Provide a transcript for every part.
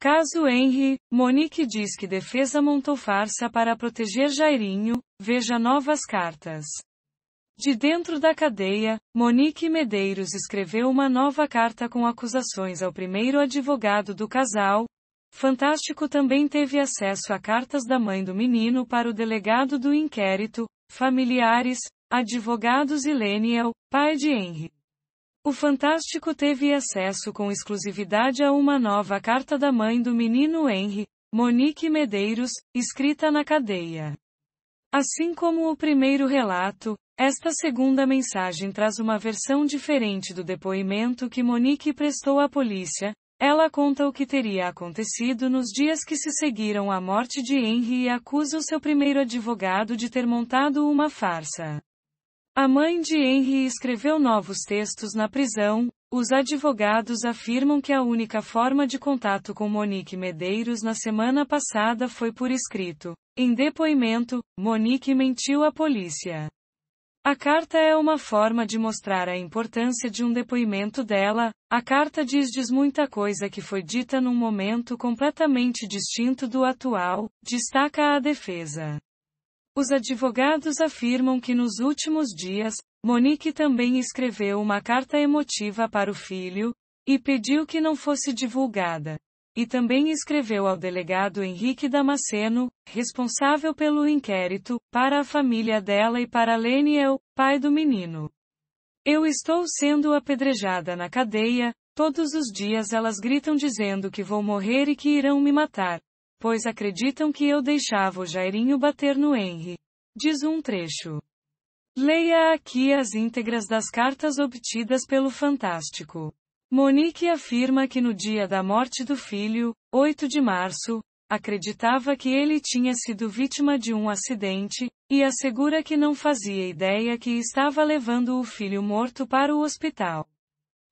Caso Henry, Monique diz que defesa montou farsa para proteger Jairinho, veja novas cartas. De dentro da cadeia, Monique Medeiros escreveu uma nova carta com acusações ao primeiro advogado do casal. Fantástico também teve acesso a cartas da mãe do menino para o delegado do inquérito, familiares, advogados e Leniel, pai de Henry. O Fantástico teve acesso com exclusividade a uma nova carta da mãe do menino Henry, Monique Medeiros, escrita na cadeia. Assim como o primeiro relato, esta segunda mensagem traz uma versão diferente do depoimento que Monique prestou à polícia. Ela conta o que teria acontecido nos dias que se seguiram à morte de Henry e acusa o seu primeiro advogado de ter montado uma farsa. A mãe de Henry escreveu novos textos na prisão. Os advogados afirmam que a única forma de contato com Monique Medeiros na semana passada foi por escrito. Em depoimento, Monique mentiu à polícia. A carta é uma forma de mostrar a importância de um depoimento dela. A carta diz diz muita coisa que foi dita num momento completamente distinto do atual, destaca a defesa. Os advogados afirmam que nos últimos dias, Monique também escreveu uma carta emotiva para o filho, e pediu que não fosse divulgada. E também escreveu ao delegado Henrique Damasceno, responsável pelo inquérito, para a família dela e para Leniel, é pai do menino. Eu estou sendo apedrejada na cadeia, todos os dias elas gritam dizendo que vou morrer e que irão me matar. Pois acreditam que eu deixava o Jairinho bater no Henry. Diz um trecho. Leia aqui as íntegras das cartas obtidas pelo Fantástico. Monique afirma que no dia da morte do filho, 8 de março, acreditava que ele tinha sido vítima de um acidente, e assegura que não fazia ideia que estava levando o filho morto para o hospital.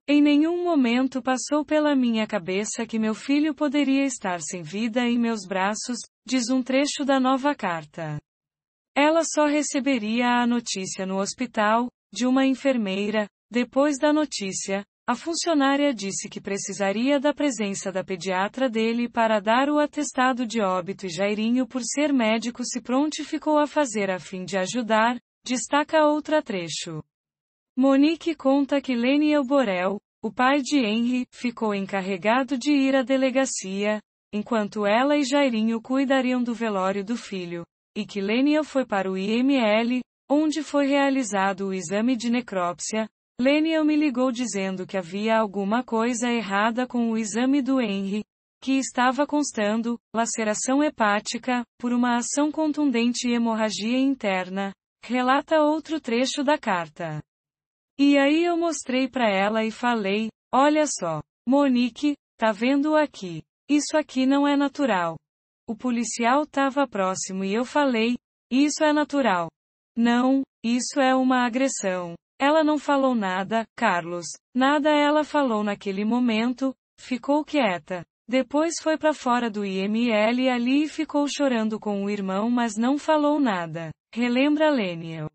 Em nenhum momento passou pela minha cabeça que meu filho poderia estar sem vida em meus braços, diz um trecho da nova carta. Ela só receberia a notícia no hospital, de uma enfermeira, depois da notícia, a funcionária disse que precisaria da presença da pediatra dele para dar o atestado de óbito e Jairinho por ser médico se prontificou a fazer a fim de ajudar, destaca outra trecho. Monique conta que Leniel Borel, o pai de Henry, ficou encarregado de ir à delegacia, enquanto ela e Jairinho cuidariam do velório do filho, e que Leniel foi para o IML, onde foi realizado o exame de necrópsia. Leniel me ligou dizendo que havia alguma coisa errada com o exame do Henry, que estava constando laceração hepática por uma ação contundente e hemorragia interna, relata outro trecho da carta. E aí eu mostrei para ela e falei: Olha só, Monique, tá vendo aqui? Isso aqui não é natural. O policial tava próximo e eu falei: Isso é natural. Não, isso é uma agressão. Ela não falou nada, Carlos. Nada ela falou naquele momento, ficou quieta. Depois foi para fora do IML ali e ficou chorando com o irmão, mas não falou nada. Relembra Leniel.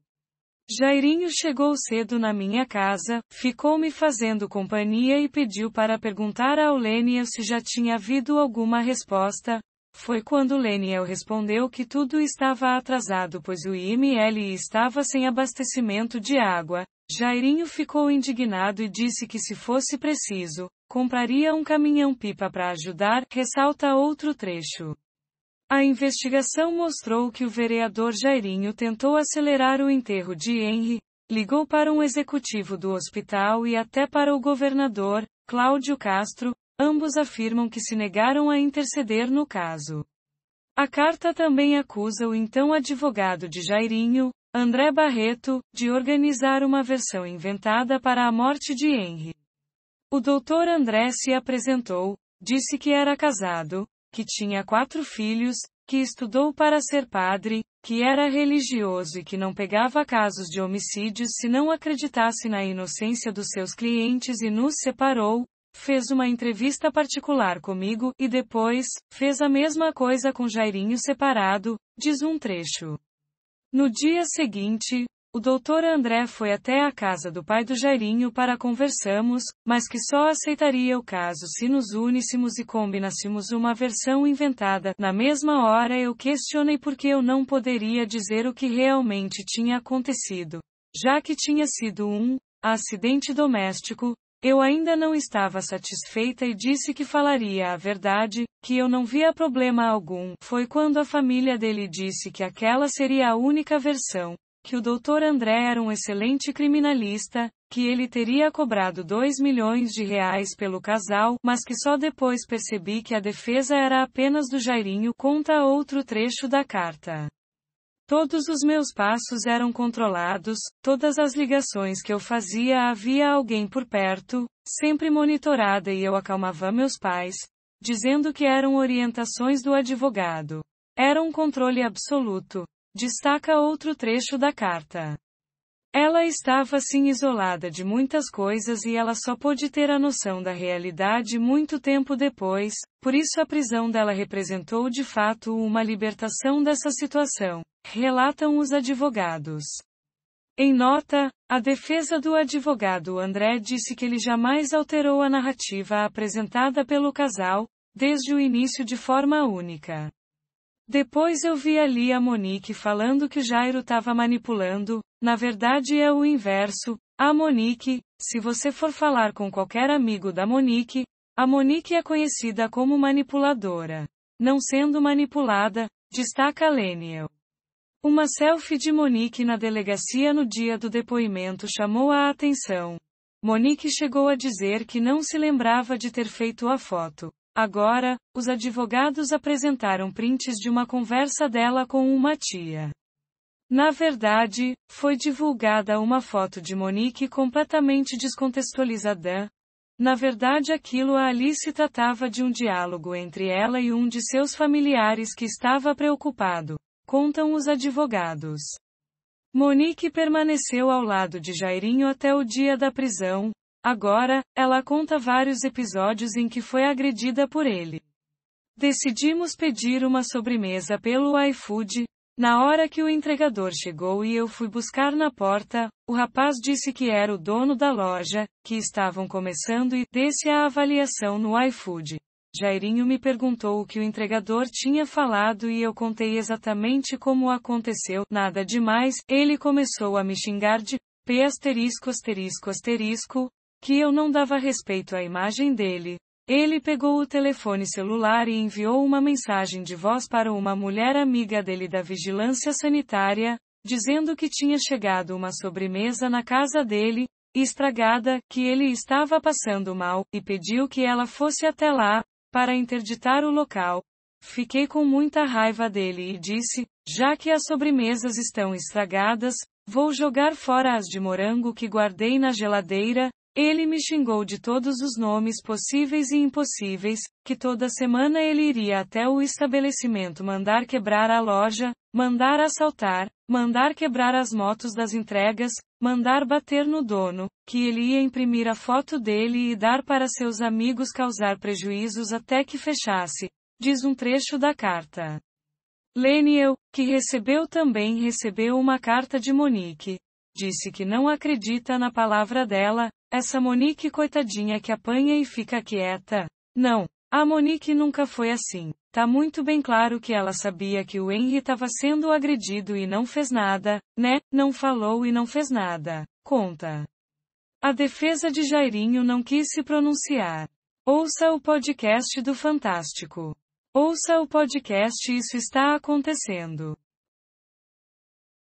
Jairinho chegou cedo na minha casa, ficou me fazendo companhia e pediu para perguntar ao Leniel se já tinha havido alguma resposta. Foi quando Leniel respondeu que tudo estava atrasado pois o IML estava sem abastecimento de água. Jairinho ficou indignado e disse que se fosse preciso, compraria um caminhão-pipa para ajudar, ressalta outro trecho. A investigação mostrou que o vereador Jairinho tentou acelerar o enterro de Henry, ligou para um executivo do hospital e até para o governador, Cláudio Castro, ambos afirmam que se negaram a interceder no caso. A carta também acusa o então advogado de Jairinho, André Barreto, de organizar uma versão inventada para a morte de Henry. O doutor André se apresentou, disse que era casado, que tinha quatro filhos, que estudou para ser padre, que era religioso e que não pegava casos de homicídios se não acreditasse na inocência dos seus clientes e nos separou, fez uma entrevista particular comigo e depois, fez a mesma coisa com Jairinho separado, diz um trecho. No dia seguinte, o doutor André foi até a casa do pai do Jairinho para conversarmos, mas que só aceitaria o caso se nos uníssemos e combinássemos uma versão inventada. Na mesma hora eu questionei porque eu não poderia dizer o que realmente tinha acontecido. Já que tinha sido um acidente doméstico, eu ainda não estava satisfeita e disse que falaria a verdade, que eu não via problema algum. Foi quando a família dele disse que aquela seria a única versão que o doutor André era um excelente criminalista, que ele teria cobrado 2 milhões de reais pelo casal, mas que só depois percebi que a defesa era apenas do Jairinho, conta outro trecho da carta. Todos os meus passos eram controlados, todas as ligações que eu fazia havia alguém por perto, sempre monitorada e eu acalmava meus pais, dizendo que eram orientações do advogado. Era um controle absoluto, Destaca outro trecho da carta. Ela estava assim isolada de muitas coisas e ela só pôde ter a noção da realidade muito tempo depois, por isso a prisão dela representou de fato uma libertação dessa situação, relatam os advogados. Em nota, a defesa do advogado André disse que ele jamais alterou a narrativa apresentada pelo casal, desde o início de forma única. Depois eu vi ali a Monique falando que o Jairo estava manipulando, na verdade é o inverso. A Monique, se você for falar com qualquer amigo da Monique, a Monique é conhecida como manipuladora. Não sendo manipulada, destaca Leniel. Uma selfie de Monique na delegacia no dia do depoimento chamou a atenção. Monique chegou a dizer que não se lembrava de ter feito a foto. Agora, os advogados apresentaram prints de uma conversa dela com uma tia. Na verdade, foi divulgada uma foto de Monique completamente descontextualizada. Na verdade, aquilo a Alice tratava de um diálogo entre ela e um de seus familiares que estava preocupado, contam os advogados. Monique permaneceu ao lado de Jairinho até o dia da prisão, Agora, ela conta vários episódios em que foi agredida por ele. Decidimos pedir uma sobremesa pelo iFood. Na hora que o entregador chegou e eu fui buscar na porta, o rapaz disse que era o dono da loja, que estavam começando e desse a avaliação no iFood. Jairinho me perguntou o que o entregador tinha falado e eu contei exatamente como aconteceu, nada demais, ele começou a me xingar de P asterisco asterisco asterisco, que eu não dava respeito à imagem dele. Ele pegou o telefone celular e enviou uma mensagem de voz para uma mulher amiga dele da vigilância sanitária, dizendo que tinha chegado uma sobremesa na casa dele, estragada, que ele estava passando mal, e pediu que ela fosse até lá, para interditar o local. Fiquei com muita raiva dele e disse: já que as sobremesas estão estragadas, vou jogar fora as de morango que guardei na geladeira, ele me xingou de todos os nomes possíveis e impossíveis, que toda semana ele iria até o estabelecimento mandar quebrar a loja, mandar assaltar, mandar quebrar as motos das entregas, mandar bater no dono, que ele ia imprimir a foto dele e dar para seus amigos causar prejuízos até que fechasse, diz um trecho da carta. Leniel, que recebeu também recebeu uma carta de Monique, Disse que não acredita na palavra dela, essa Monique coitadinha que apanha e fica quieta. Não, a Monique nunca foi assim. Tá muito bem claro que ela sabia que o Henry estava sendo agredido e não fez nada, né? Não falou e não fez nada. Conta. A defesa de Jairinho não quis se pronunciar. Ouça o podcast do Fantástico. Ouça o podcast Isso Está Acontecendo.